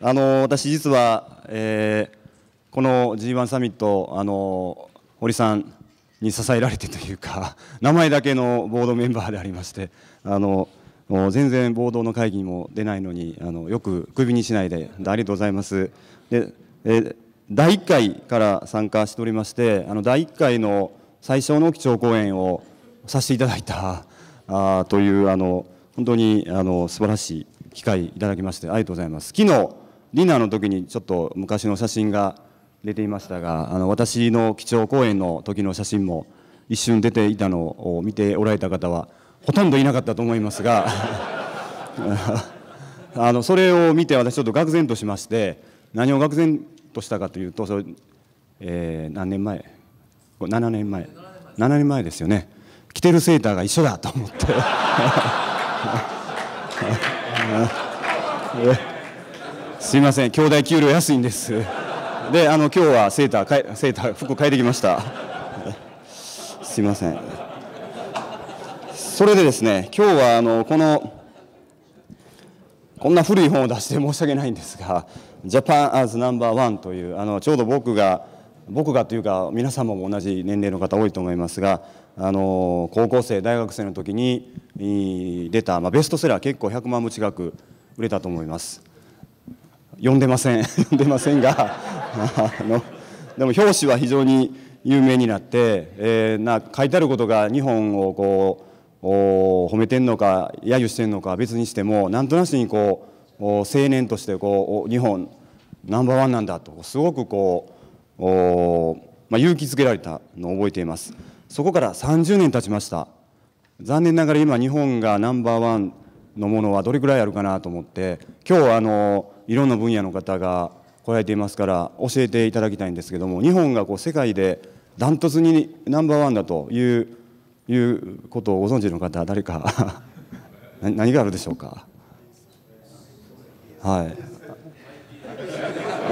あの私、実は、えー、この G1 サミット、あの堀さんに支えられてというか、名前だけのボードメンバーでありまして、あの全然ボードの会議にも出ないのに、あのよくクビにしないで、ありがとうございます。でえ第1回から参加しておりまして、あの第1回の最初の基調講演をさせていただいたあというあの、本当にあの素晴らしい機会いただきまして、ありがとうございます。昨日ディナーの時にちょっと昔の写真が出ていましたがあの私の基調講演の時の写真も一瞬出ていたのを見ておられた方はほとんどいなかったと思いますが あのそれを見て私ちょっと愕然としまして何を愕然としたかというとそれ、えー、何年前7年前7年前ですよね着てるセーターが一緒だと思って。すみません兄弟給料安いんですであの今日はセーターセーター服変えてきましたすいませんそれでですね今日はあのこのこんな古い本を出して申し訳ないんですが「ジャパン・アズ・ナンバーワンというあのちょうど僕が僕がというか皆様も同じ年齢の方多いと思いますがあの高校生大学生の時に出た、まあ、ベストセラー結構100万部近く売れたと思います。読んでません読 んでませんが あのでも表紙は非常に有名になって、えー、な書いてあることが日本をこうお褒めてんのか揶揄してんのか別にしてもなんとなしにこうお青年としてこう日本ナンバーワンなんだとすごくこうお、まあ、勇気づけられたのを覚えていますそこから30年経ちました残念ながら今日本がナンバーワンのものはどれくらいあるかなと思って今日あのいろんな分野の方が来られていますから教えていただきたいんですけども日本がこう世界でダントツにナンバーワンだといういうことをご存知の方誰か 何があるでしょうかはい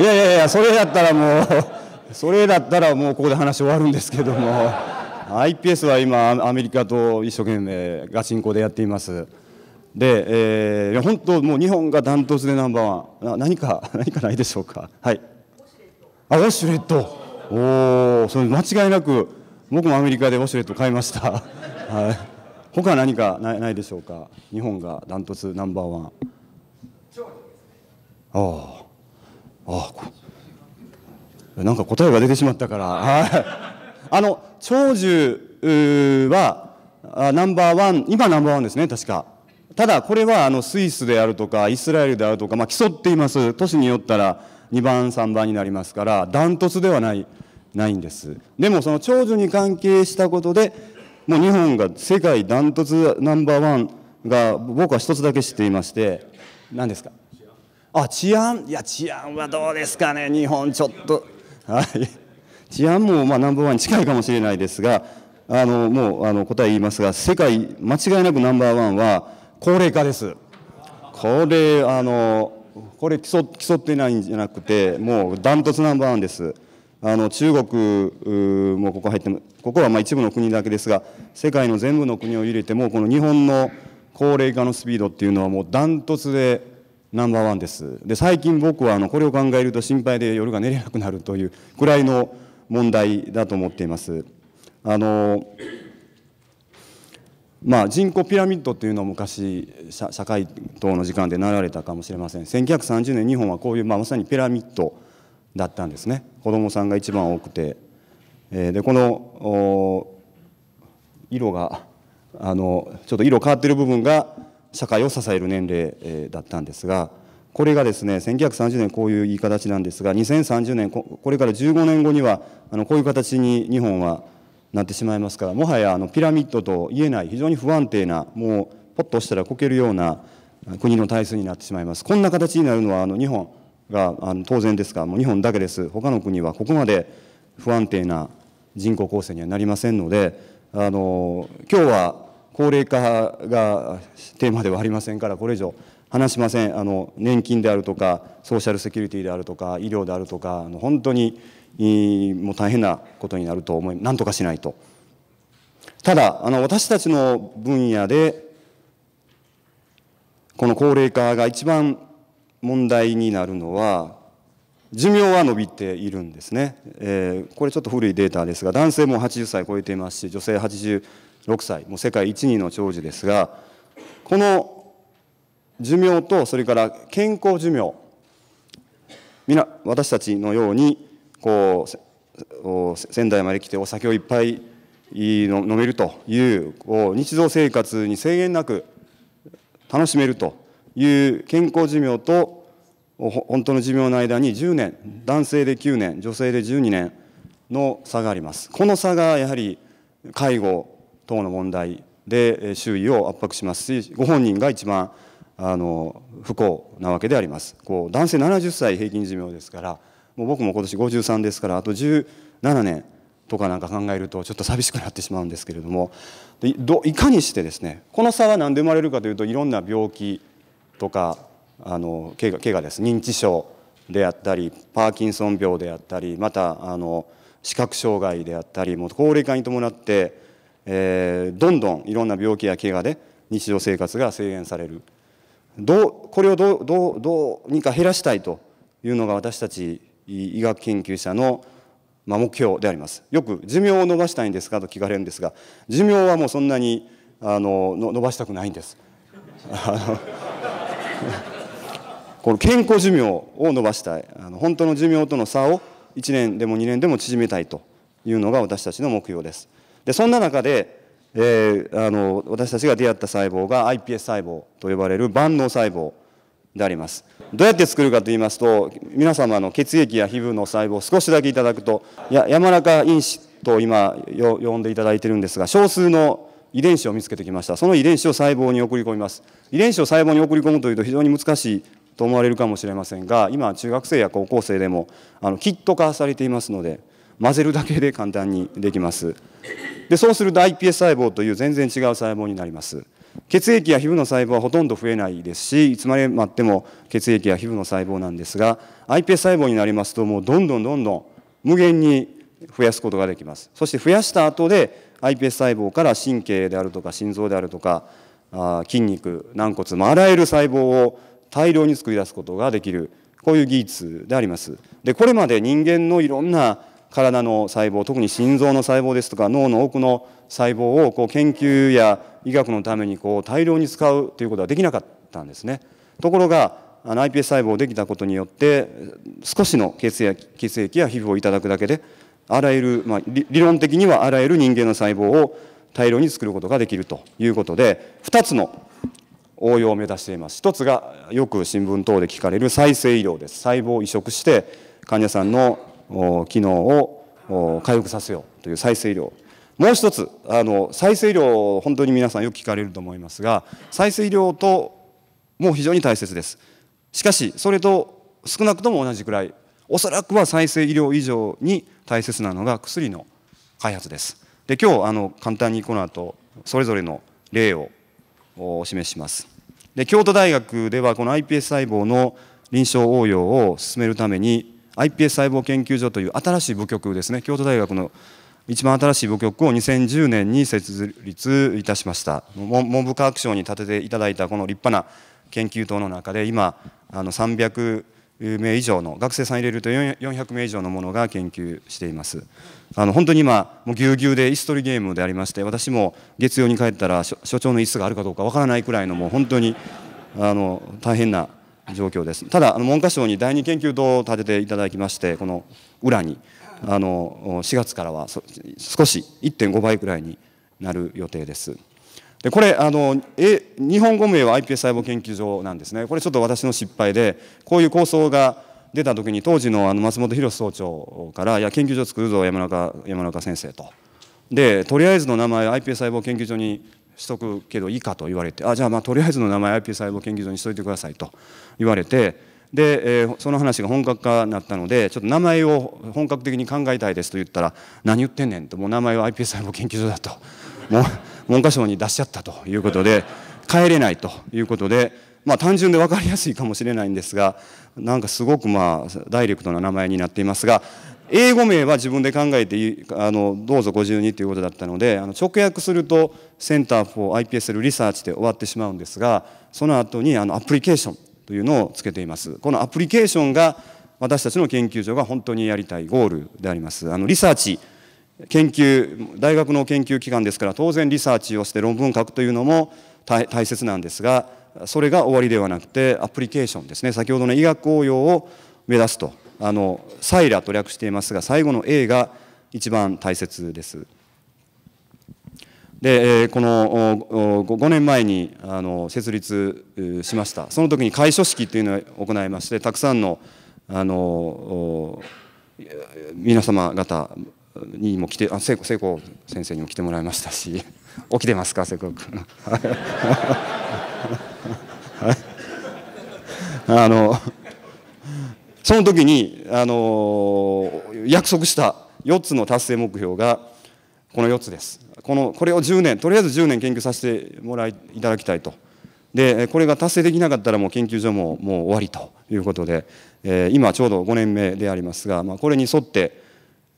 いやいやいやそれだったらもう それだったらもうここで話終わるんですけども iPS は今アメリカと一生懸命ガチンコでやっています。で、えー、本当、もう日本がダントツでナンバーワン、何か、何かないでしょうか、はい、あウォシュレット、おお、それ間違いなく、僕もアメリカでウォシュレット買いました、はい、他何かないないでしょうか、日本がダントツナンバーワン。あああなんか答えが出てしまったから、はい、あの長寿はナンバーワン今ナンバーワンですね確かただこれはあのスイスであるとかイスラエルであるとか、まあ、競っています都市によったら2番3番になりますからダントツではないないんですでもその長寿に関係したことでもう日本が世界ダントツナンバーワンが僕は一つだけ知っていまして何ですかあ治安いや治安はどうですかね日本ちょっとはい治安もまあナンバーワンに近いかもしれないですがあのもうあの答え言いますが世界間違いなくナンバーワンは高齢化です。これ、あの、これ競競ってないんじゃなくて、もうダントツナンバーワンです。あの中国もここ入ってここはまあ一部の国だけですが、世界の全部の国を入れても、この日本の高齢化のスピードっていうのはもうダントツでナンバーワンです。で、最近僕はあのこれを考えると心配で夜が寝れなくなるというくらいの問題だと思っています。あのまあ、人口ピラミッドっていうのは昔社会等の時間で習われたかもしれません1930年日本はこういう、まあ、まさにピラミッドだったんですね子どもさんが一番多くて、えー、でこの色があのちょっと色変わってる部分が社会を支える年齢、えー、だったんですがこれがですね1930年こういう言い形なんですが2030年これから15年後にはあのこういう形に日本はなってしまいますからもはやあのピラミッドと言えない非常に不安定なもうポッとしたらこけるような国の体数になってしまいますこんな形になるのはあの日本があの当然ですがもう日本だけです他の国はここまで不安定な人口構成にはなりませんのであの今日は高齢化がテーマではありませんからこれ以上話しませんあの年金であるとかソーシャルセキュリティであるとか医療であるとかあの本当にもう大変なことになると思い何とかしないとただあの私たちの分野でこの高齢化が一番問題になるのは寿命は伸びているんですね、えー、これちょっと古いデータですが男性も80歳超えていますし女性86歳もう世界一2の長寿ですがこの寿命とそれから健康寿命皆私たちのようにこう仙台まで来てお酒をいっぱい飲めるというこう日常生活に制限なく楽しめるという健康寿命と本当の寿命の間に10年男性で9年女性で12年の差がありますこの差がやはり介護等の問題で周囲を圧迫しますしご本人が一番あの不幸なわけでありますこう男性70歳平均寿命ですからもう僕も今年53ですからあと17年とかなんか考えるとちょっと寂しくなってしまうんですけれどもでどいかにしてですねこの差は何で生まれるかというといろんな病気とかあの怪我怪我です認知症であったりパーキンソン病であったりまたあの視覚障害であったりもう高齢化に伴って、えー、どんどんいろんな病気や怪我で日常生活が制限されるどうこれをどうどうどうにか減らしたいというのが私たち医学研究者の目標であります。よく寿命を伸ばしたいんですかと聞かれるんですが寿命はもうそんなにあのの伸ばしたくないんです。この健康寿命を伸ばしたいあの本当の寿命との差を1年でも2年でも縮めたいというのが私たちの目標です。でそんな中でえー、あの私たちが出会った細胞が iPS 細胞と呼ばれる万能細胞でありますどうやって作るかと言いますと皆様の血液や皮膚の細胞を少しだけいただくとや柔らか因子と今呼んでいただいてるんですが少数の遺伝子を見つけてきましたその遺伝子を細胞に送り込みます遺伝子を細胞に送り込むというと非常に難しいと思われるかもしれませんが今中学生や高校生でもあのキット化されていますので混ぜるだけで簡単にできますでそうすると iPS 細胞という全然違う細胞になります血液や皮膚の細胞はほとんど増えないですしいつまで待っても血液や皮膚の細胞なんですが iPS 細胞になりますともうどんどんどんどん無限に増やすことができますそして増やした後で iPS 細胞から神経であるとか心臓であるとか筋肉軟骨、まあ、あらゆる細胞を大量に作り出すことができるこういう技術でありますでこれまで人間のいろんな体の細胞特に心臓の細胞ですとか脳の多くの細胞をこう研究や医学のためにこう大量に使うということはできなかったんですね。ところがあの iPS 細胞できたことによって少しの血液血液や皮膚をいただくだけであらゆる、まあ、理論的にはあらゆる人間の細胞を大量に作ることができるということで2つの応用を目指しています1つがよく新聞等で聞かれる再生医療です細胞を移植して患者さんの機能を回復させようという再生医療もう一つあの再生医療本当に皆さんよく聞かれると思いますが再生医療とも非常に大切ですしかしそれと少なくとも同じくらいおそらくは再生医療以上に大切なのが薬の開発ですで今日あの簡単にこの後それぞれの例をお示しますで京都大学ではこの iPS 細胞の臨床応用を進めるために iPS 細胞研究所という新しい部局ですね京都大学の一番新しい部局を2010年に設立いたしました文部科学省に立てていただいたこの立派な研究棟の中で今あの300名以上の学生さん入れると400名以上のものが研究していますあの本当に今もうぎゅうぎゅうで椅子取りゲームでありまして私も月曜に帰ったら所長の椅子があるかどうかわからないくらいのもう本当にあの大変な状況です。ただ、あの文科省に第二研究棟を建てていただきまして、この裏に、あの4月からは少し1.5倍くらいになる予定です。でこれあのえ日本語名は iPS 細胞研究所なんですねこれちょっと私の失敗でこういう構想が出た時に当時のあの松本博総長から「いや研究所作るぞ山中山中先生と」でとりあえずの名前 iPS 細胞研究所にしとくけどいいかと言われてあじゃあまあとりあえずの名前 IP 細胞研究所にしといてくださいと言われてで、えー、その話が本格化になったのでちょっと名前を本格的に考えたいですと言ったら何言ってんねんともう名前は IP 細胞研究所だと もう文科省に出しちゃったということで帰れないということで。まあ、単純で分かりやすいかもしれないんですがなんかすごくまあダイレクトな名前になっていますが英語名は自分で考えてあのどうぞ52ということだったのであの直訳するとセンター for IPSL リサーチで終わってしまうんですがその後にあのアプリケーションというのをつけていますこのアプリケーションが私たちの研究所が本当にやりたいゴールでありますあのリサーチ研究大学の研究機関ですから当然リサーチをして論文を書くというのも大切なんですがそれが終わりではなくてアプリケーションですね先ほどの医学応用を目指すとあのサイラと略していますが最後の A が一番大切です。でこの5年前にあの設立しましたその時に開所式というのを行いましてたくさんのあの皆様方にも来てあ聖子聖子先生にも来てもらいましたし 起きてますか聖子君。あのその時に、あの約束した4つの達成目標がこの4つです。このこれを10年とりあえず10年研究させてもらいいただきたいと。でこれが達成できなかったらもう研究所ももう終わりということで、えー、今ちょうど5年目でありますが、まあ、これに沿って、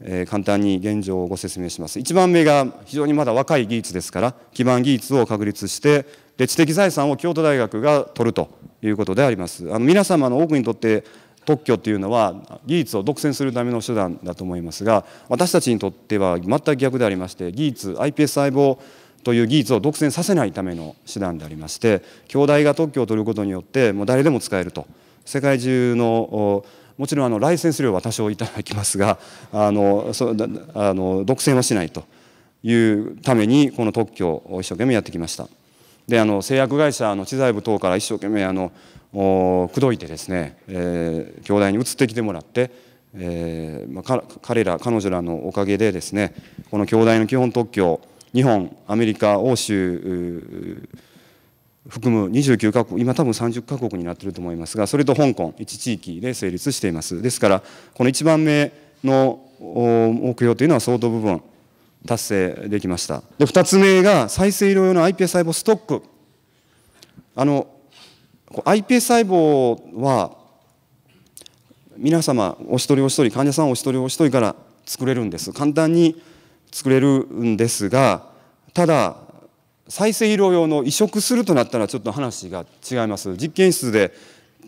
えー、簡単に現状をご説明します1番目が非常にまだ若い技術ですから基盤技術を確立してで知的財産を京都大学が取るということでありますあの皆様の多くにとって特許っていうのは技術を独占するための手段だと思いますが私たちにとっては全く逆でありまして技術 iPS 細胞という技術を独占させないための手段でありまして兄弟が特許を取ることによってもう誰でも使えると世界中のもちろんあのライセンス料は多少いただきますが あのそあの独占はしないというためにこの特許を一生懸命やってきました。であの製薬会社の知財部等から一生懸命あの口説いてですね、えー、兄弟に移ってきてもらって、えーまあ、彼ら彼女らのおかげでですねこの兄弟の基本特許日本アメリカ欧州含む29カ国今多分30カ国になってると思いますがそれと香港1地域で成立していますですからこの1番目の目標というのは相当部分達成できましたで2つ目が再生医療用の iPS 細胞ストックあの i p s 細胞は皆様お一人お一人患者さんお一人お一人から作れるんです簡単に作れるんですがただ再生医療用の移植するとなったらちょっと話が違います実験室で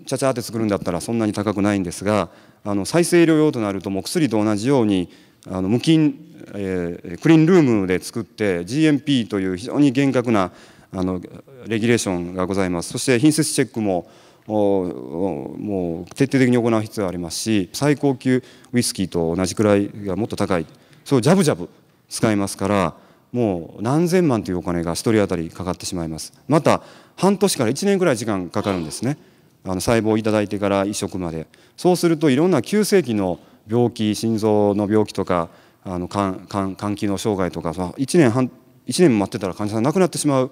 ちゃちゃって作るんだったらそんなに高くないんですがあの再生医療用となるともう薬と同じようにあの無菌、えー、クリーンルームで作って GMP という非常に厳格なあのレギュレーションがございますそして品質チェックももう徹底的に行う必要がありますし最高級ウイスキーと同じくらいがもっと高いそれをジャブジャブ使いますからもう何千万というお金が1人当たりかかってしまいますまた半年から1年ぐらい時間かかるんですねあの細胞を頂いてから移植までそうするといろんな急性期の病気心臓の病気とかあの肝肝肝機能障害とか1年半1年待ってたら患者さん亡くなってしまう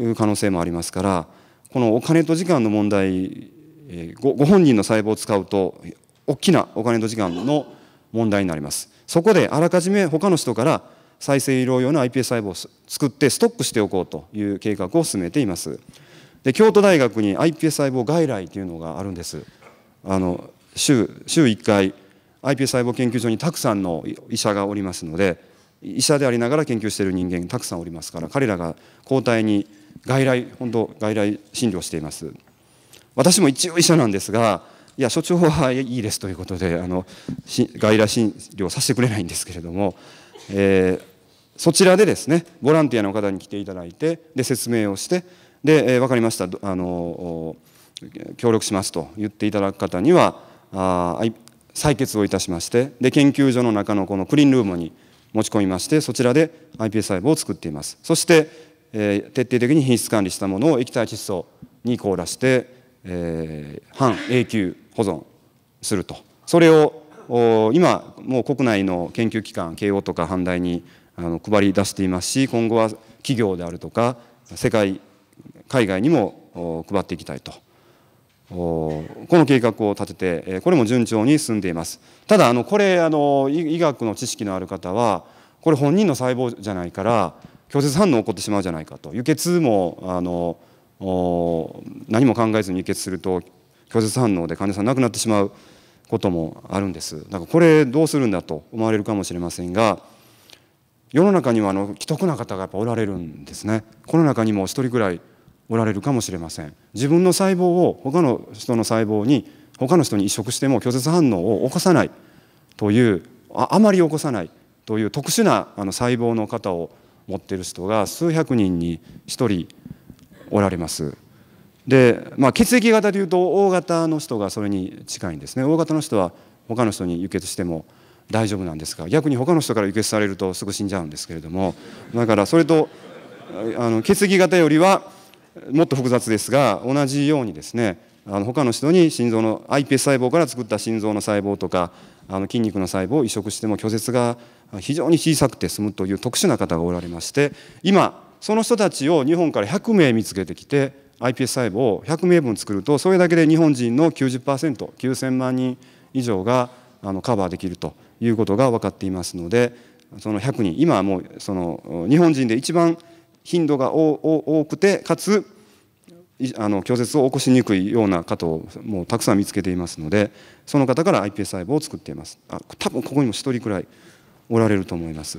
いう可能性もありますからこのお金と時間の問題ごご本人の細胞を使うと大きなお金と時間の問題になりますそこであらかじめ他の人から再生医療用の iPS 細胞を作ってストックしておこうという計画を進めていますで京都大学に iPS 細胞外来というのがあるんですあの週週1回 iPS 細胞研究所にたくさんの医者がおりますので医者でありながら研究している人間たくさんおりますから彼らが交代に外来本当外来診療しています私も一応医者なんですがいや所長はいいですということであの外来診療させてくれないんですけれども、えー、そちらでですねボランティアの方に来ていただいてで説明をしてで、えー、分かりましたあの協力しますと言っていただく方にはあ採血をいたしましてで研究所の中のこのクリーンルームに持ち込みましてそちらで iPS 細胞を作っていますそして、えー、徹底的に品質管理したものを液体窒素に凍らして、えー、半永久保存するとそれを今もう国内の研究機関慶応とか阪大にあの配り出していますし今後は企業であるとか世界海外にも配っていきたいとこの計画を立ててこれも順調に進んでいますただあのこれあの医学の知識のある方はこれ本人の細胞じゃないから拒絶反応起こってしまうじゃないかと輸血もあの何も考えずに輸血すると拒絶反応で患者さん亡くなってしまうこともあるんですだからこれどうするんだと思われるかもしれませんが世の中にはあの既得な方がやっぱおられるんですねこの中にも一人ぐらいおられるかもしれません自分の細胞を他の人の細胞に他の人に移植しても拒絶反応を起こさないというあまり起こさないという特殊なあの細胞の方を持っている人が数百人に1人おられます。で、まあ、血液型でいうと O 型の人がそれに近いんですね O 型の人は他の人に輸血しても大丈夫なんですが逆に他の人から輸血されるとすぐ死んじゃうんですけれどもだからそれとあの血液型よりはもっと複雑ですが同じようにですねあの他の人に心臓の iPS 細胞から作った心臓の細胞とかあの筋肉の細胞を移植しても拒絶が非常に小さくて済むという特殊な方がおられまして今その人たちを日本から100名見つけてきて iPS 細胞を100名分作るとそれだけで日本人の 90%9000 万人以上があのカバーできるということが分かっていますのでその100人今はもうその日本人で一番頻度が多くてかつあの拒絶を起こしにくいような方をもうたくさん見つけていますのでその方から iPS 細胞を作っていますあ多分ここにも1人くらいおられると思います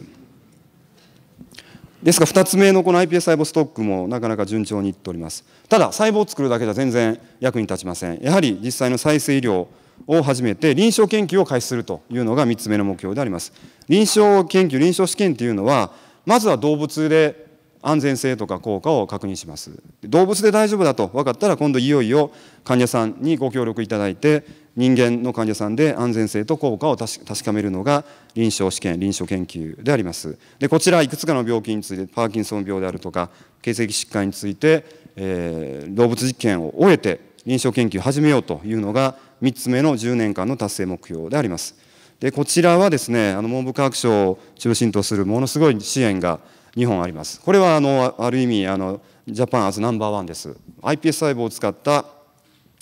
ですが2つ目のこの iPS 細胞ストックもなかなか順調にいっておりますただ細胞を作るだけじゃ全然役に立ちませんやはり実際の再生医療を始めて臨床研究を開始するというのが3つ目の目標であります臨床研究臨床試験というのはまずは動物で安全性とか効果を確認します動物で大丈夫だと分かったら今度いよいよ患者さんにご協力いただいて人間の患者さんで安全性と効果を確かめるのが臨床試験臨床研究でありますでこちらいくつかの病気についてパーキンソン病であるとか血液疾患について、えー、動物実験を終えて臨床研究を始めようというのが3つ目の10年間の達成目標でありますでこちらはですねあの文部科学省を中心とするものすごい支援が2本あります。これはあのある意味あのジャパンアズナンバーワンです。iPS 細胞を使った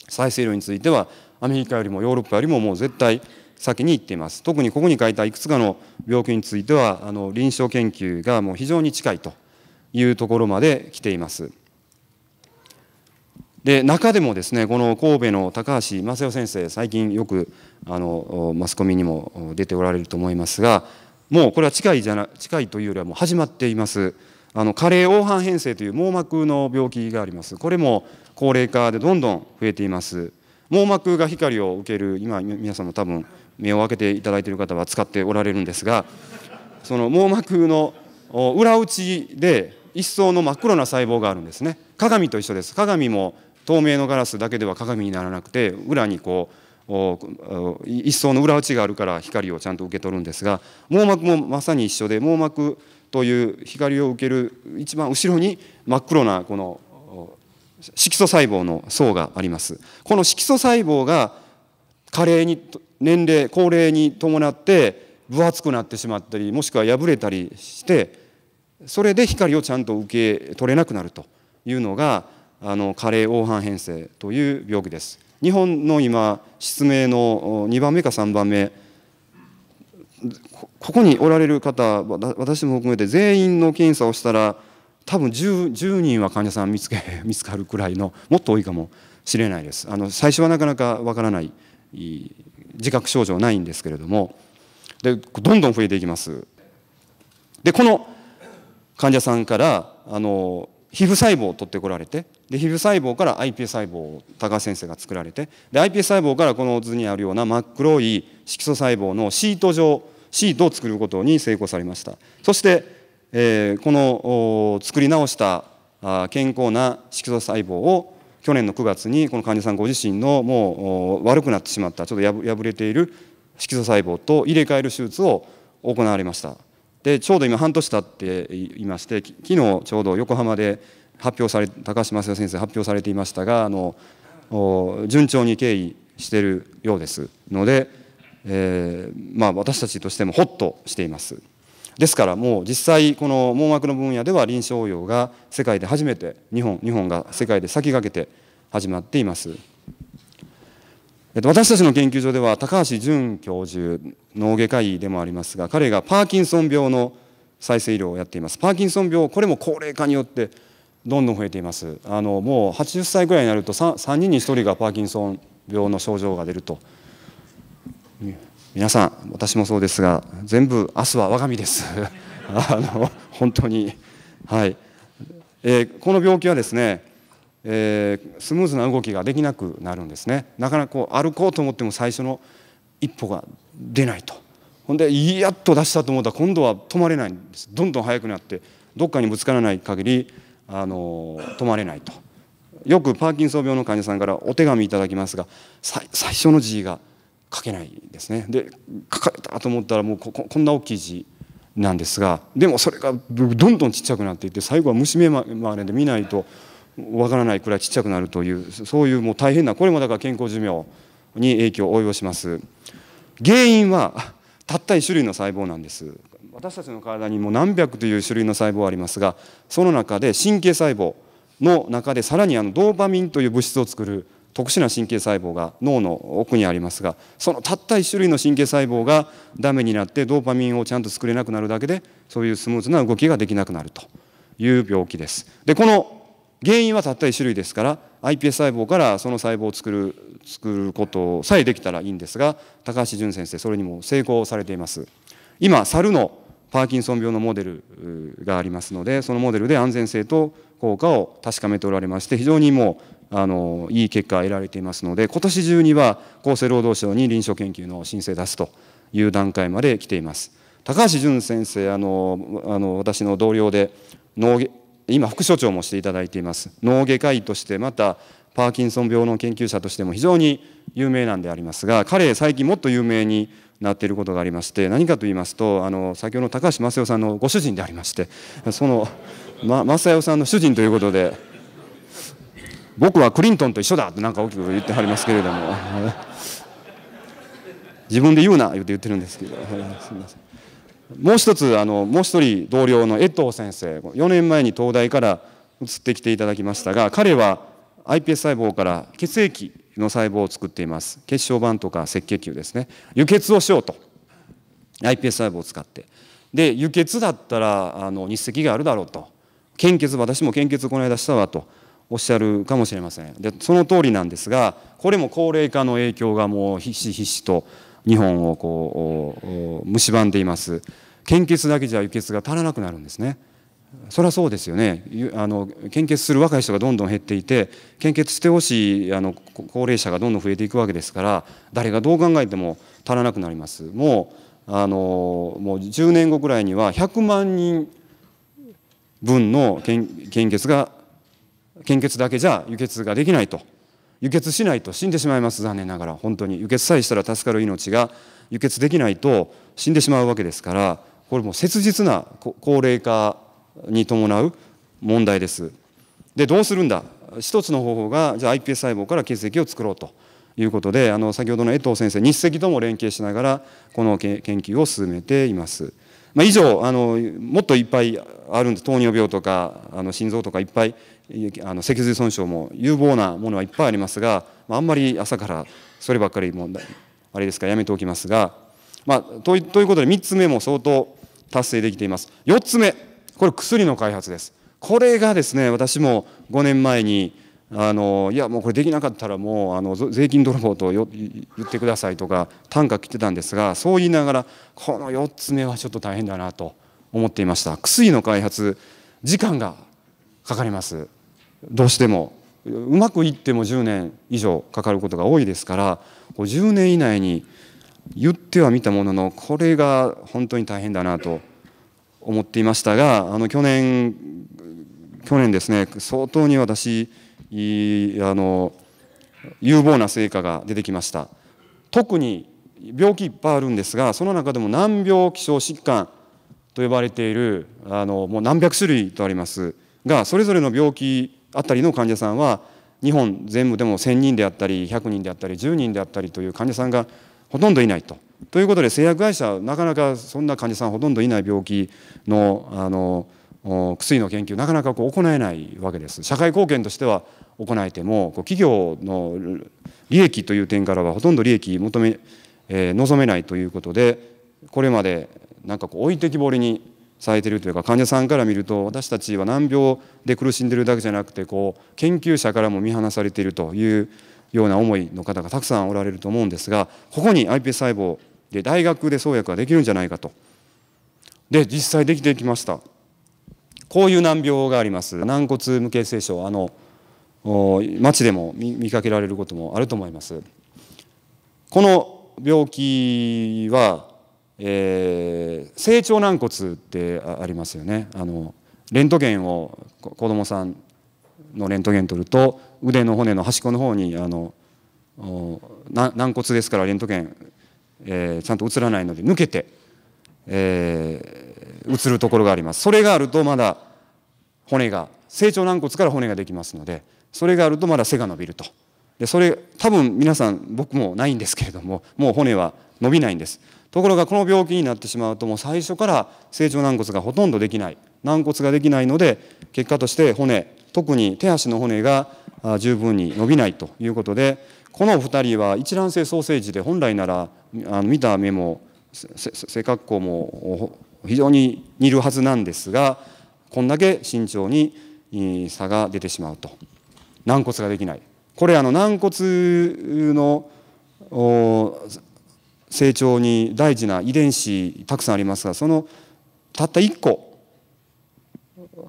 再生量についてはアメリカよりもヨーロッパよりももう絶対先に行っています。特にここに書いたいくつかの病気についてはあの臨床研究がもう非常に近いというところまで来ています。で中でもですねこの神戸の高橋正代先生最近よくあのマスコミにも出ておられると思いますがもうこれは近いじゃな近いというよりはもう始まっています。あの加齢黄斑変性という網膜の病気があります。これも高齢化でどんどん増えています。網膜が光を受ける今皆さんも多分目を開けていただいている方は使っておられるんですが、その網膜の裏打ちで一層の真っ黒な細胞があるんですね。鏡と一緒です。鏡も透明のガラスだけでは鏡にならなくて裏にこう一層の裏打ちがあるから光をちゃんと受け取るんですが網膜もまさに一緒で網膜という光を受ける一番後ろに真っ黒なこの色素細胞の層がありますこの色素細胞が加齢に年齢高齢に伴って分厚くなってしまったりもしくは破れたりしてそれで光をちゃんと受け取れなくなるというのがあの加齢黄斑変性という病気です。日本の今失明の2番目か3番目ここにおられる方私も含めて全員の検査をしたら多分 10, 10人は患者さん見つけ 見つかるくらいのもっと多いかもしれないですあの最初はなかなかわからない自覚症状ないんですけれどもでどんどん増えていきますでこの患者さんからあの皮膚細胞を取ってこられてで皮膚細胞から iPS 細胞を高橋先生が作られてで iPS 細胞からこの図にあるような真っ黒い色素細胞のシート状シートを作ることに成功されましたそして、えー、この作り直した健康な色素細胞を去年の9月にこの患者さんご自身のもう悪くなってしまったちょっと破れている色素細胞と入れ替える手術を行われました。でちょうど今半年経っていまして昨日ちょうど横浜で発表され高島正先生発表されていましたがあの順調に経緯しているようですので、えー、まあ、私たちとしてもほっとしています。ですからもう実際この網膜の分野では臨床応用が世界で初めて日本日本が世界で先駆けて始まっています。私たちの研究所では高橋淳教授脳外科医でもありますが彼がパーキンソン病の再生医療をやっていますパーキンソン病これも高齢化によってどんどん増えていますあのもう80歳ぐらいになると 3, 3人に1人がパーキンソン病の症状が出ると皆さん私もそうですが全部明日は我が身です あの本当にはい、えー、この病気はですねえー、スムーズな動きができなくなるんですねなかなかこう歩こうと思っても最初の一歩が出ないとほんでやっと出したと思ったら今度は止まれないんですどんどん速くなってどっかにぶつからない限りあの止まれないとよくパーキンソン病の患者さんからお手紙いただきますが最初の字が書けないですねで書かれたと思ったらもうこんな大きい字なんですがでもそれがどんどんちっちゃくなっていって最後は虫眼鏡で見ないと。わからないくらいちっちゃくなるというそういうもう大変なこれもだから健康寿命に影響を及ぼします原因はたった1種類の細胞なんです私たちの体にも何百という種類の細胞ありますがその中で神経細胞の中でさらにあのドーパミンという物質を作る特殊な神経細胞が脳の奥にありますがそのたった1種類の神経細胞がダメになってドーパミンをちゃんと作れなくなるだけでそういうスムーズな動きができなくなるという病気です。でこの原因はたった1種類ですから iPS 細胞からその細胞を作る作ることさえできたらいいんですが高橋淳先生それにも成功されています今猿のパーキンソン病のモデルがありますのでそのモデルで安全性と効果を確かめておられまして非常にもうあのいい結果が得られていますので今年中には厚生労働省に臨床研究の申請出すという段階まで来ています高橋淳先生あのあの私の同僚で脳今副所長もしていただいています脳外科医としてまたパーキンソン病の研究者としても非常に有名なんでありますが彼最近もっと有名になっていることがありまして何かと言いますとあの先ほどの高橋正代さんのご主人でありましてその、ま、正代さんの主人ということで僕はクリントンと一緒だとなんか大きく言ってはりますけれども自分で言うな言って言ってるんですけど、すい、すみません。もう一つあのもう一人同僚の江藤先生4年前に東大から移ってきていただきましたが彼は iPS 細胞から血液の細胞を作っています血小板とか赤血球ですね輸血をしようと iPS 細胞を使ってで輸血だったらあの日赤があるだろうと献血私も献血この間したわとおっしゃるかもしれませんでその通りなんですがこれも高齢化の影響がもうひしひしと日本をこう蝕んでいます献血だけじゃ輸血が足らなくなるんですねそりゃそうですよねあの献血する若い人がどんどん減っていて献血してほしいあの高齢者がどんどん増えていくわけですから誰がどう考えても足らなくなりますもうあのもう10年後ぐらいには100万人分の献血が献血だけじゃ輸血ができないと輸血しないと死んでしまいます残念ながら本当に輸血さえしたら助かる命が輸血できないと死んでしまうわけですからこれも切実な高齢化に伴う問題です。でどうするんだ一つの方法がじゃあ iPS 細胞から血液を作ろうということであの先ほどの江藤先生日赤とも連携しながらこの研究を進めています。まあ、以上あのもっといっぱいあるんです糖尿病とかあの心臓とかいっぱいあの脊髄損傷も有望なものはいっぱいありますが、まあ、あんまり朝からそればっかりもあれですかやめておきますが、まあ、ということで3つ目も相当達成できています4つ目これ薬の開発ですこれがですね私も5年前にあのいやもうこれできなかったらもうあの税金泥棒と言ってくださいとか単価切ってたんですがそう言いながらこの4つ目はちょっと大変だなと思っていました薬の開発時間がかかりますどうしてもうまくいっても10年以上かかることが多いですから10年以内に言ってはみたもののこれが本当に大変だなと思っていましたがあの去年去年ですね相当に私あの有望な成果が出てきました特に病気いっぱいあるんですがその中でも難病希少疾患と呼ばれているあのもう何百種類とありますがそれぞれの病気あたりの患者さんは日本全部でも1,000人であったり100人であったり10人であったりという患者さんがほとんどいないと。ということで製薬会社はなかなかそんな患者さんほとんどいない病気のあの薬の研究なかなかこう行えないわけです。社会貢献としては行えてもこう企業の利益という点からはほとんど利益求め、えー、望めないということでこれまでなんかこう置いてきぼりにされてるというか患者さんから見ると私たちは難病で苦しんでるだけじゃなくてこう研究者からも見放されているというような思いの方がたくさんおられると思うんですがここに iPS 細胞で大学で創薬ができるんじゃないかと。で実際できてきました。こういう難病があります軟骨無形成症あの街でも見かけられることもあると思います。この病気はえー、成長軟骨ってありますよねあのレントゲンを子どもさんのレントゲン取ると腕の骨の端っこの方にあの軟骨ですからレントゲン、えー、ちゃんと映らないので抜けて、えー、映るところがありますそれがあるとまだ骨が成長軟骨から骨ができますのでそれがあるとまだ背が伸びるとでそれ多分皆さん僕もないんですけれどももう骨は伸びないんですところがこの病気になってしまうともう最初から成長軟骨がほとんどできない軟骨ができないので結果として骨特に手足の骨が十分に伸びないということでこの2人は一卵性ソーセージで本来ならあの見た目も背格好も非常に似るはずなんですがこんだけ慎重に差が出てしまうと軟骨ができないこれあの軟骨の成長に大事な遺伝子たくさんありますがそのたった1個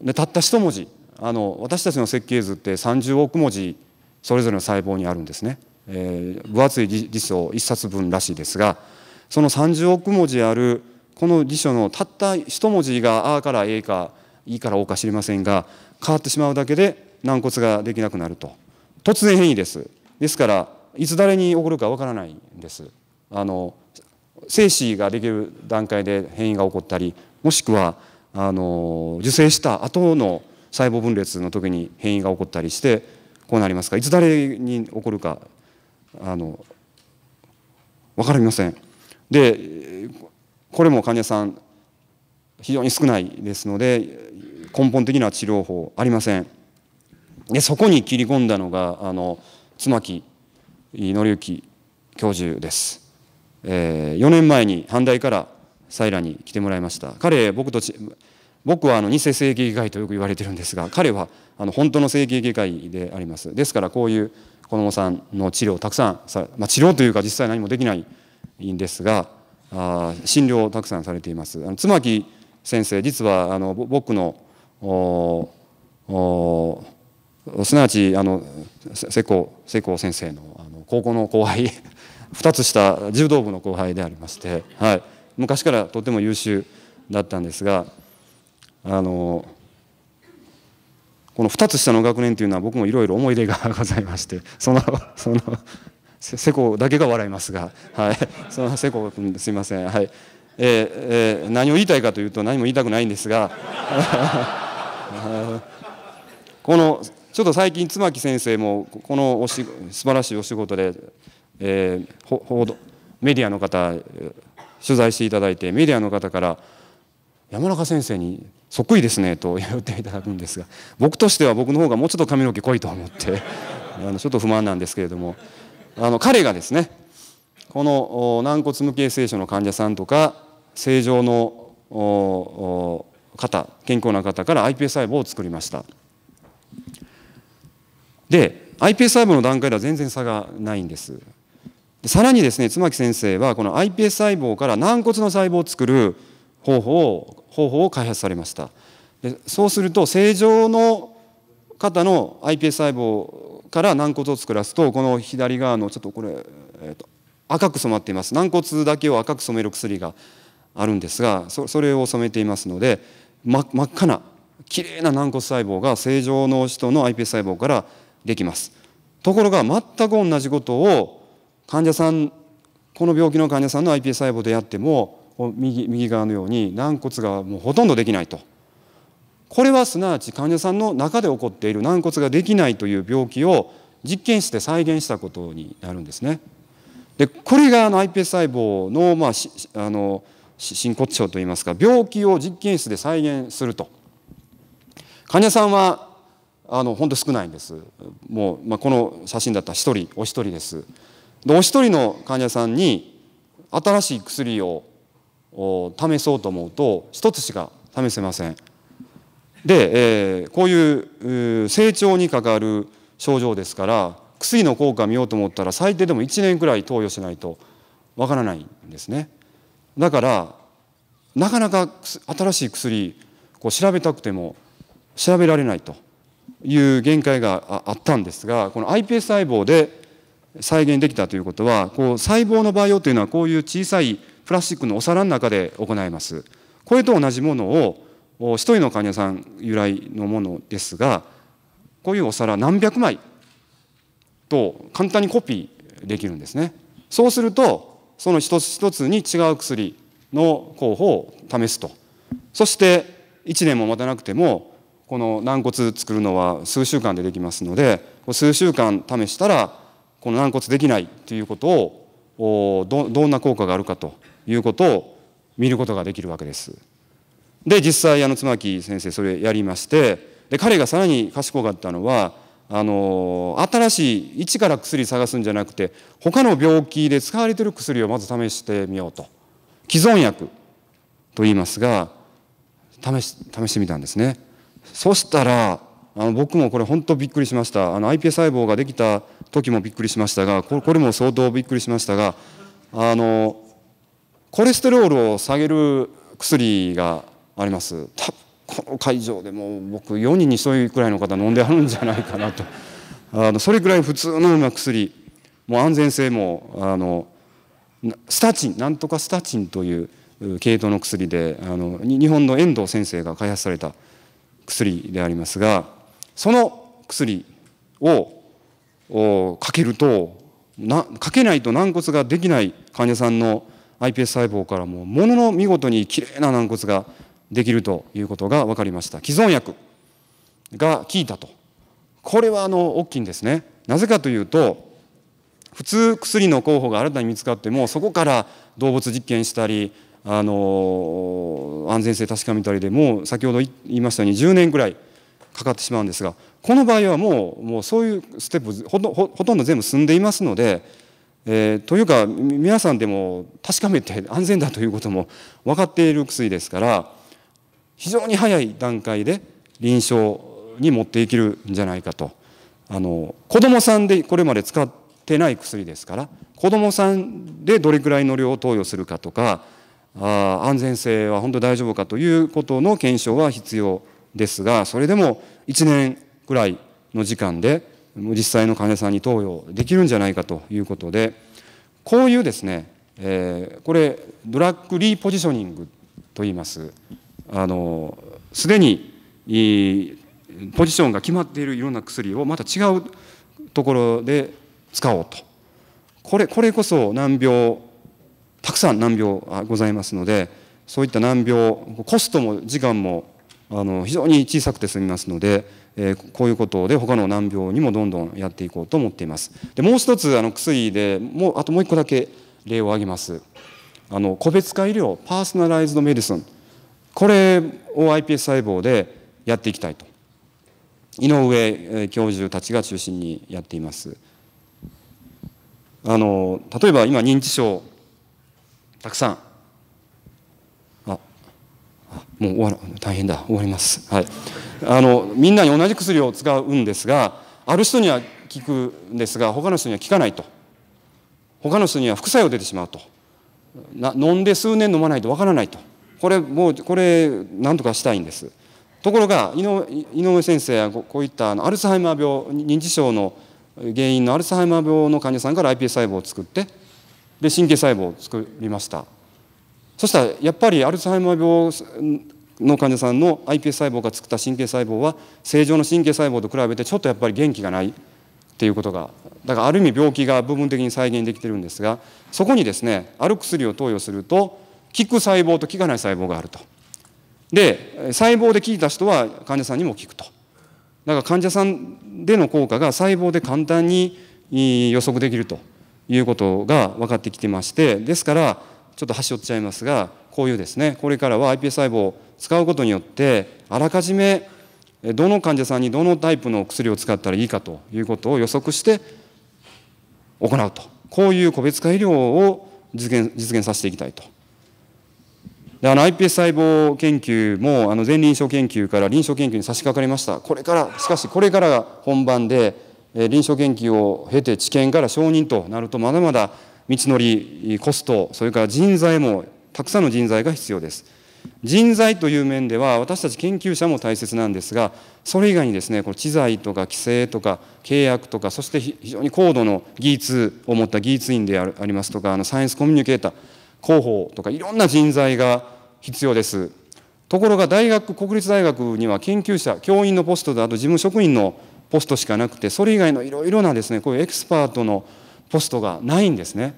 でたった1文字あの私たちの設計図って30億文字それぞれの細胞にあるんですね、えー、分厚い辞書1冊分らしいですがその30億文字あるこの辞書のたった1文字が「あ」から「A」か「E」から「O」か知りませんが変わってしまうだけで軟骨ができなくなると突然変異ですですからいつ誰に起こるかわからないんです。あの精子ができる段階で変異が起こったりもしくはあの受精した後の細胞分裂の時に変異が起こったりしてこうなりますかいつ誰に起こるかあの分かりません。でこれも患者さん非常に少ないですので根本的な治療法ありません。でそこに切り込んだのがあの妻木紀之教授です。えー、4年前に阪大から平良に来てもらいました彼僕と僕はあの偽正義外とよく言われてるんですが彼はあの本当の正形外科医でありますですからこういう子どもさんの治療をたくさんさ、まあ、治療というか実際何もできないんですがあ診療をたくさんされていますあの木先生実はあの僕のおおすなわちあの世耕先生のあの高校の後輩2つ下柔道部の後輩でありまして、はい、昔からとても優秀だったんですがあのこの2つ下の学年というのは僕もいろいろ思い出がございましてそのそのせこだけが笑いますが、はい、そのせ君すいません、はいえーえー、何を言いたいかというと何も言いたくないんですが このちょっと最近妻木先生もこのおし素晴らしいお仕事でえー、報道メディアの方取材していただいてメディアの方から「山中先生にそっくりですね」と言っていただくんですが 僕としては僕の方がもうちょっと髪の毛濃いと思って あのちょっと不満なんですけれども あの彼がですねこの軟骨無形成症の患者さんとか正常の方健康な方から iPS 細胞を作りました。で iPS 細胞の段階では全然差がないんです。さらにですね妻木先生はこの iPS 細胞から軟骨の細胞を作る方法を方法を開発されましたでそうすると正常の方の iPS 細胞から軟骨を作らすとこの左側のちょっとこれ、えー、と赤く染まっています軟骨だけを赤く染める薬があるんですがそそれを染めていますので真真っ赤なきれいな軟骨細胞が正常の人の iPS 細胞からできます。ところが全く同じことを患者さんこの病気の患者さんの iPS 細胞であっても右右側のように軟骨がもうほとんどできないとこれはすなわち患者さんの中で起こっている軟骨ができないという病気を実験室で再現したことになるんですね。でこれがあの iPS 細胞の,、まあ、あの真骨頂といいますか病気を実験室で再現すると患者さんはあの本当少ないんですもう、まあ、この写真だったら1人お一人です。でお一人の患者さんに新しい薬を試そうと思うと一つしか試せません。で、えー、こういうう成長に関わる症状ですから薬の効果を見ようと思ったら最低でも1年くらい投与しないとわからないんですね。だからなかなか新しい薬こう調べたくても調べられないという限界があったんですがこの iPS 細胞で再現できたということはこう細胞の培養というのはこういう小さいプラスチックのお皿の中で行います。これと同じものを一人の患者さん由来のものですがこういうお皿何百枚と簡単にコピーできるんですね。そうするとその一つ一つに違う薬の候補を試すとそして1年も待たなくてもこの軟骨作るのは数週間でできますので数週間試したらこの軟骨できないということをどんな効果があるかということを見ることができるわけです。で実際あの妻木先生それやりましてで彼がさらに賢かったのはあの新しい一から薬探すんじゃなくて他の病気で使われてる薬をまず試してみようと既存薬と言いますが試し試してみたんですね。そしたらあの僕もこれ本当びっくりしました。あの iPS 細胞ができた時もびっくりしましたがこれも相当びっくりしましたがあのコレステロールを下げる薬がありますこの会場でも僕4人に1人くらいの方飲んであるんじゃないかなと あのそれくらい普通の薬もう安全性もあのスタチンなんとかスタチンという系統の薬であの日本の遠藤先生が開発された薬でありますがその薬ををかけるとなかけないと軟骨ができない患者さんの iPS 細胞からもものの見事にきれいな軟骨ができるということが分かりました既存薬が効いたとこれはあの大きいんですねなぜかというと普通薬の候補が新たに見つかってもそこから動物実験したりあの安全性確かめたりでもう先ほど言いましたように10年くらいかかってしまうんですがこの場合はもうもうそういうステップほとほとんど全部進んでいますので、えー、というか皆さんでも確かめて安全だということも分かっている薬ですから非常に早い段階で臨床に持っていけるんじゃないかとあの子どもさんでこれまで使ってない薬ですから子どもさんでどれくらいの量を投与するかとかあ安全性は本当大丈夫かということの検証は必要ですがそれでも1年くらいの時間で実際の患者さんに投与できるんじゃないかということでこういうですね、えー、これドラッグリーポジショニングと言いますあのすでにポジションが決まっているいろんな薬をまた違うところで使おうとこれこれこそ難病たくさん難病ございますのでそういった難病コストも時間もあの非常に小さくて済みますのでえこういうことで他の難病にもどんどんやっていこうと思っています。でもう一つあの薬でもうあともう一個だけ例を挙げます。あの個別化医療パーソナライズドメディスンこれを iPS 細胞でやっていきたいと井上教授たちが中心にやっています。あの例えば今認知症たくさんもう終わ大変だ終わります、はい、あのみんなに同じ薬を使うんですがある人には効くんですが他の人には効かないと他の人には副作用出てしまうとな飲んで数年飲まないとわからないとこれもうこれ何とかしたいんですところが井上先生はこういったアルツハイマー病認知症の原因のアルツハイマー病の患者さんから iPS 細胞を作ってで神経細胞を作りましたそしたらやっぱりアルツハイマー病の患者さんの iPS 細胞が作った神経細胞は正常の神経細胞と比べてちょっとやっぱり元気がないっていうことがだからある意味病気が部分的に再現できてるんですがそこにですねある薬を投与すると効く細胞と効かない細胞があると。で細胞で効いた人は患者さんにも効くと。だから患者さんでの効果が細胞で簡単に予測できるということが分かってきてましてですからちょっと端折っちゃいますがこういうですねこれからは iPS 細胞を使うことによってあらかじめどの患者さんにどのタイプの薬を使ったらいいかということを予測して行うとこういう個別化医療を実現実現させていきたいと。であの iPS 細胞研究もあの全臨床研究から臨床研究に差し掛かりましたこれからしかしこれからが本番で、え臨床研究を経て治験から承認となるとまだまだ道のり、コスト、それから人材も、たくさんの人材が必要です。人材という面では私たち研究者も大切なんですがそれ以外にですねこの知財とか規制とか契約とかそして非常に高度の技術を持った技術員でありますとかあのサイエンスコミュニケーター広報とかいろんな人材が必要ですところが大学国立大学には研究者教員のポストとあと事務職員のポストしかなくてそれ以外のいろいろなですねこういうエキスパートのポストがないんですね。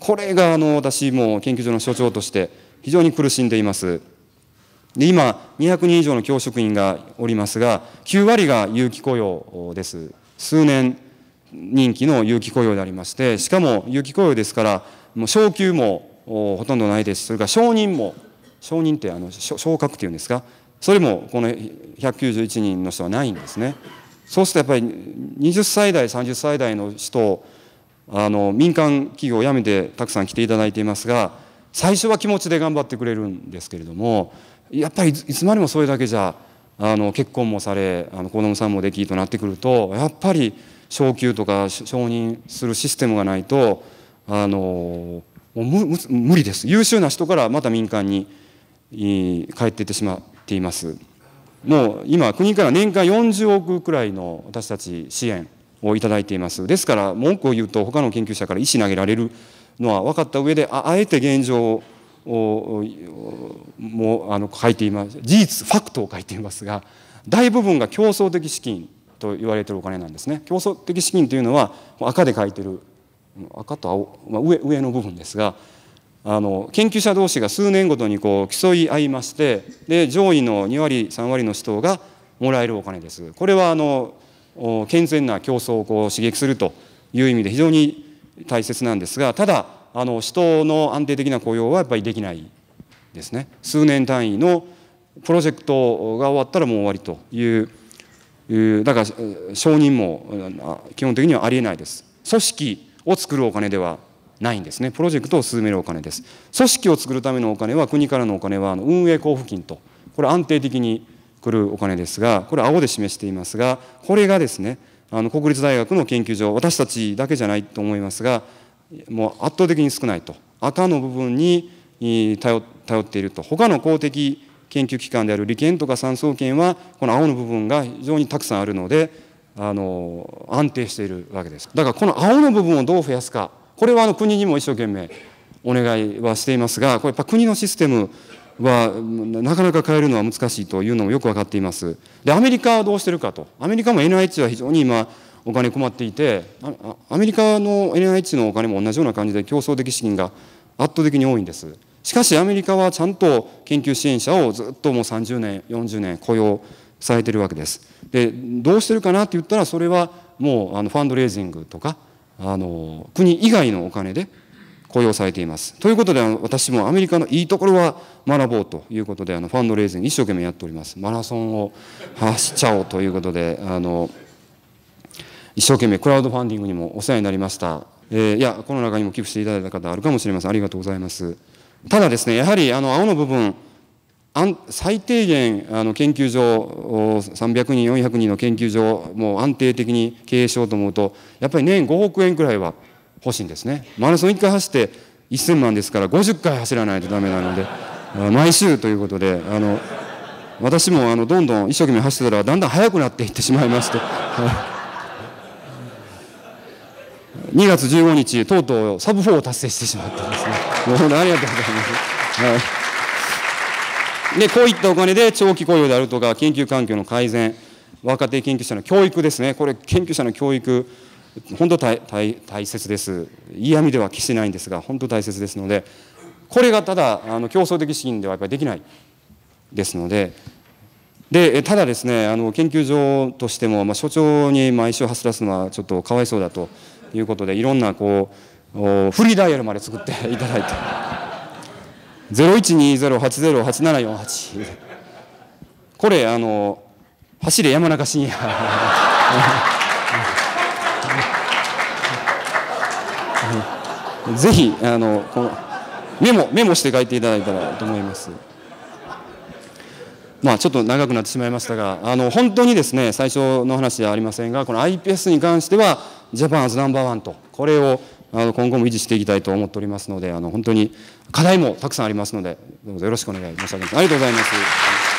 これがあの私も研究所の所長として非常に苦しんでいます。で今、200人以上の教職員がおりますが、9割が有期雇用です。数年任期の有期雇用でありまして、しかも有期雇用ですから、もう昇給もほとんどないですそれから承認も、承認ってあの昇格っていうんですか、それもこの191人の人はないんですね。そうするとやっぱり20歳代、30歳代の人をあの民間企業を辞めてたくさん来ていただいていますが最初は気持ちで頑張ってくれるんですけれどもやっぱりいつまでもそれだけじゃあの結婚もされあの子供さんもできとなってくるとやっぱり昇給とか承認するシステムがないとあのもう無理です優秀な人からまた民間に帰っていってしまっています。もう今国から年間40億くらいの私たち支援をいただいています。ですから文句を言うと他の研究者から石投げられるのは分かった上でああえて現状をもうあの書いています事実ファクトを書いていますが大部分が競争的資金と言われているお金なんですね。競争的資金というのは赤で書いてる赤と青、まあ上、上上の部分ですがあの研究者同士が数年ごとにこう競い合いましてで上位の2割3割の人がもらえるお金です。これはあの健全な競争をこう刺激するという意味で非常に大切なんですがただあの人の安定的な雇用はやっぱりできないですね数年単位のプロジェクトが終わったらもう終わりというだから承認も基本的にはありえないです組織を作るお金ではないんですねプロジェクトを進めるお金です組織を作るためのお金は国からのお金は運営交付金とこれ安定的に来るお金ですがこれ青で示していますがこれがですねあの国立大学の研究所私たちだけじゃないと思いますがもう圧倒的に少ないと赤の部分に頼っていると他の公的研究機関である理研とか産総研はこの青の部分が非常にたくさんあるのであの安定しているわけですだからこの青の部分をどう増やすかこれはあの国にも一生懸命お願いはしていますがこれやっぱ国のシステムはなかなか変えるのは難しいというのもよく分かっています。でアメリカはどうしてるかとアメリカも NIH は非常に今お金困っていてアメリカの NIH のお金も同じような感じで競争的資金が圧倒的に多いんです。しかしアメリカはちゃんと研究支援者をずっともう30年40年雇用されてるわけです。でどうしてるかなって言ったらそれはもうあのファンドレイジングとかあの国以外のお金で雇用されています。ということで、私もアメリカのいいところは学ぼうということで、あのファンドレイズに一生懸命やっております。マラソンを走っちゃおうということで、あの一生懸命クラウドファンディングにもお世話になりました。えー、いや、この中にも寄付していただいた方あるかもしれません。ありがとうございます。ただですね、やはりあの青の部分、最低限あの研究所300人400人の研究所をもう安定的に経営しようと思うとやっぱり年5億円くらいは欲しいんですねマラソン1回走って1000万ですから50回走らないとダメなので毎週ということであの私もあのどんどん一生懸命走ってたらだんだん速くなっていってしまいまして2月15日とうとうサブ4を達成してしまったんですねもう本当ありがとうございます、はい、でこういったお金で長期雇用であるとか研究環境の改善若手研究者の教育ですねこれ研究者の教育本当大大大切です。嫌味では決してないんですが、本当大切ですので、これがただあの競争的資金ではやっぱりできないですので、でただですねあの研究所としても、まあ、所長に毎週走らすのはちょっとかわいそうだということでいろんなこうフリーダイヤルまで作っていただいて0120808748これあの走れ山中伸也ぜひあのこのメモメモして書いていただいたらと思います。まあ、ちょっと長くなってしまいましたがあの本当にですね最初の話ではありませんがこの IPS に関してはジャパンアズナンバーワンとこれをあの今後も維持していきたいと思っておりますのであの本当に課題もたくさんありますのでどうぞよろしくお願い申し上げます。ありがとうございます